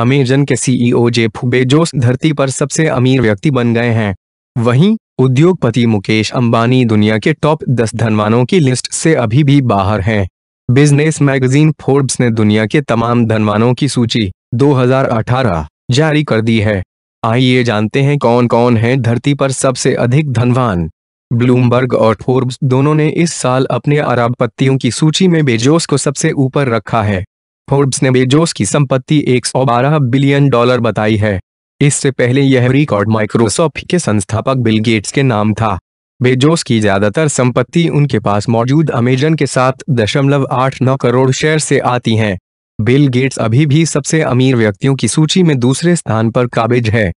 Amazon के CEO e Jeff Bezos धरती पर सबसे अमीर व्यक्ति बन गए हैं वहीं उद्योगपति मुकेश अंबानी दुनिया के टॉप दस धनवानों की लिस्ट से अभी भी बाहर हैं बिजनेस मैगजीन फोर्ब्स ने दुनिया के तमाम धनवानों की सूची 2018 जारी कर दी है आइए जानते हैं कौन कौन है धरती पर सबसे अधिक धनवान ब्लूमबर्ग और फोर्ब्स दोनों ने इस साल अपने अरबपतियों की सूची में बेजोस को सबसे ऊपर रखा है फोर्ब्स ने बेजोस की संपत्ति 112 बिलियन डॉलर बताई है इससे पहले यह रिकॉर्ड माइक्रोसॉफ्ट के संस्थापक बिल गेट्स के नाम था बेजोस की ज्यादातर संपत्ति उनके पास मौजूद अमेजन के साथ दशमलव आठ नौ करोड़ शेयर से आती हैं बिल गेट्स अभी भी सबसे अमीर व्यक्तियों की सूची में दूसरे स्थान पर काबिज है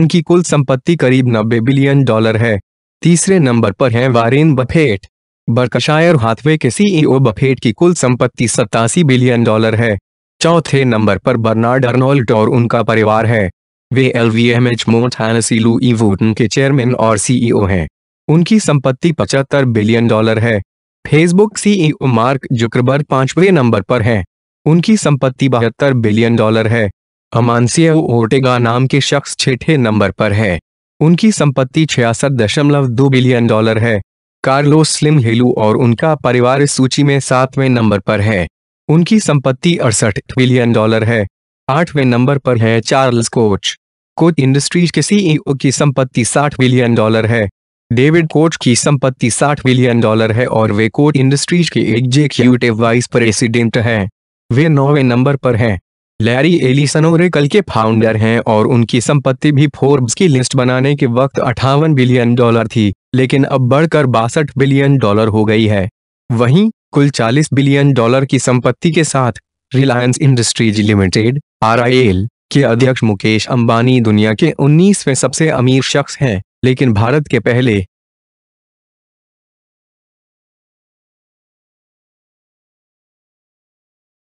उनकी कुल संपत्ति करीब नब्बे बिलियन डॉलर है तीसरे नंबर पर है वारेन बफेट बर्कशायर हाथवे के सीईओ बफेट e की कुल संपत्ति सत्तासी बिलियन डॉलर है चौथे नंबर पर बर्नार्ड अर्नोल्ड और उनका परिवार है वे एल वी एम एच के चेयरमैन और सीईओ e हैं उनकी संपत्ति पचहत्तर बिलियन डॉलर है Facebook CEO e Mark Zuckerberg पांचवें नंबर पर हैं उनकी संपत्ति बहत्तर बिलियन डॉलर है अमानसिया ओटेगा नाम के शख्स छठे नंबर पर है उनकी संपत्ति छियासठ दशमलव दो बिलियन डॉलर है कार्लोस स्लिम हेलू और उनका परिवार इस सूची में सातवें नंबर पर है उनकी संपत्ति अड़सठ बिलियन डॉलर है आठवें नंबर पर है चार्ल्स कोच कोच इंडस्ट्रीज के सीईओ e की संपत्ति 60 बिलियन डॉलर है डेविड कोच की संपत्ति 60 बिलियन डॉलर है और वे कोच इंडस्ट्रीज के एग्जीक्यूटिव वाइस प्रेसिडेंट हैं वे नौवे नंबर पर हैं लैरी एलिसन ओरेकल के फाउंडर हैं और उनकी संपत्ति भी फोर्ब्स की लिस्ट बनाने के वक्त अठावन बिलियन डॉलर थी लेकिन अब बढ़कर बासठ बिलियन डॉलर हो गई है वहीं कुल 40 बिलियन डॉलर की संपत्ति के साथ रिलायंस इंडस्ट्रीज लिमिटेड आर के अध्यक्ष मुकेश अंबानी दुनिया के 19वें सबसे अमीर शख्स हैं लेकिन भारत के पहले